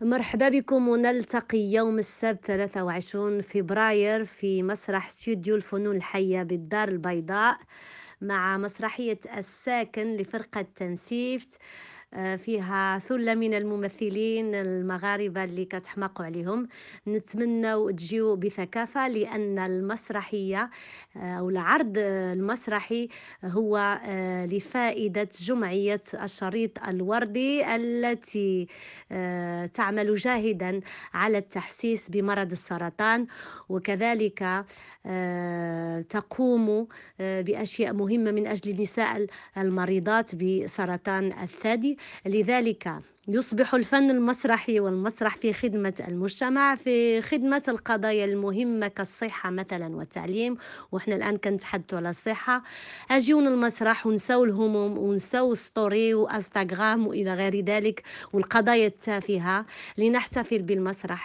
مرحبا بكم ونلتقي يوم السبت 23 فبراير في مسرح استوديو الفنون الحية بالدار البيضاء مع مسرحية الساكن لفرقة تنسيفت فيها ثلة من الممثلين المغاربة اللي كتحمقوا عليهم نتمنوا تجيو بثكافة لأن المسرحية آه، أو العرض المسرحي هو آه، لفائدة جمعية الشريط الوردي التي آه، تعمل جاهدا على التحسيس بمرض السرطان وكذلك تقوم بأشياء مهمة من أجل النساء المريضات بسرطان الثدي لذلك يصبح الفن المسرحي والمسرح في خدمة المجتمع في خدمة القضايا المهمة كالصحة مثلا والتعليم وإحنا الآن كنتحدثوا على الصحة أجيون المسرح ونساو الهموم ونساو ستوري وأنستغرام وإلى غير ذلك والقضايا التافهة لنحتفل بالمسرح